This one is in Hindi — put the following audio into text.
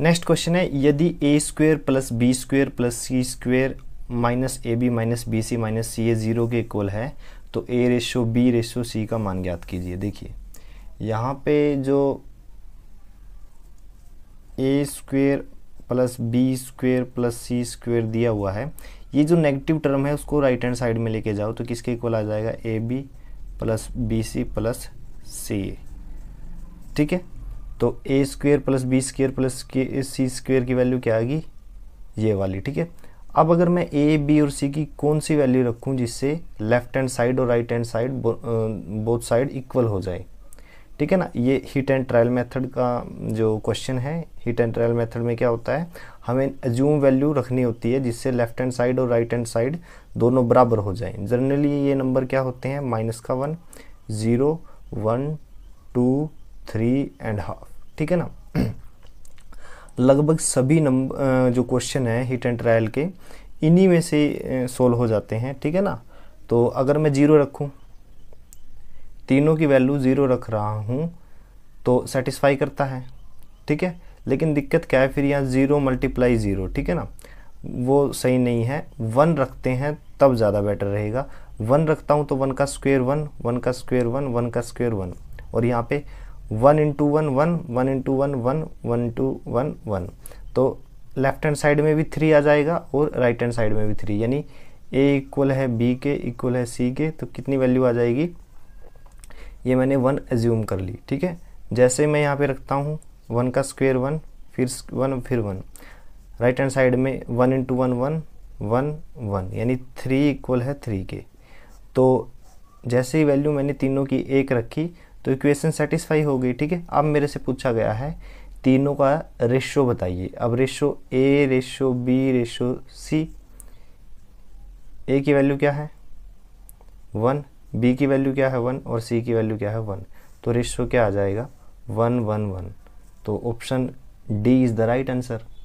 नेक्स्ट क्वेश्चन है यदि A square plus B square plus C square minus A B minus B C minus C A zero के इक्वल है तो A ratio B ratio C का मान ज्ञात कीजिए देखिए यहाँ पे जो A square plus B square plus C square दिया हुआ है ये जो नेगेटिव टर्म है उसको राइट हैंड साइड में लेके जाओ तो किसके इक्वल आ जाएगा A B plus B C plus C A ठीक है तो A square plus B square plus के सी स्क्वेयर की वैल्यू क्या आएगी ये वाली ठीक है अब अगर मैं ए बी और सी की कौन सी वैल्यू रखूं जिससे लेफ्ट हैंड साइड और right hand side both side equal हो जाए ठीक है ना ये हिट एंड ट्रायल मेथड का जो क्वेश्चन है हिट एंड ट्रायल मेथड में क्या होता है हमें एज्यूम वैल्यू रखनी होती है जिससे लेफ्ट हैंड साइड और राइट हैंड साइड दोनों बराबर हो जाए जनरली ये नंबर क्या होते हैं माइनस का one zero one two three and half ठीक है ना लगभग सभी नंबर जो क्वेश्चन है हिट एंड ट्रायल के इन्हीं में से सोल्व हो जाते हैं ठीक है ना तो अगर मैं ज़ीरो रखूं तीनों की वैल्यू ज़ीरो रख रहा हूं तो सेटिस्फाई करता है ठीक है लेकिन दिक्कत क्या है फिर यहाँ ज़ीरो मल्टीप्लाई ज़ीरो ठीक है ना वो सही नहीं है वन रखते हैं तब ज़्यादा बेटर रहेगा वन रखता हूँ तो वन का स्क्वेयर वन वन का स्क्वेयर वन वन का स्क्वेयर वन और यहाँ पे one into one one one into one one one two one one तो लेफ्ट हैंड साइड में भी थ्री आ जाएगा और राइट हैंड साइड में भी थ्री यानी ए इक्वल है बी के इक्वल है सी के तो कितनी वैल्यू आ जाएगी ये मैंने वन एज्यूम कर ली ठीक है जैसे मैं यहाँ पे रखता हूँ वन का स्क्वेयर वन फिर वन फिर वन राइट हैंड साइड में one into one one one one यानी थ्री इक्वल है थ्री के तो जैसे ही वैल्यू मैंने तीनों की एक रखी तो इक्वेशन सेटिस्फाई हो गई ठीक है अब मेरे से पूछा गया है तीनों का रेशो बताइए अब ratio A ratio B ratio C A की वैल्यू क्या है वन बी की वैल्यू क्या है वन और सी की वैल्यू क्या है वन तो रेशो क्या आ जाएगा वन वन वन तो option D is the right answer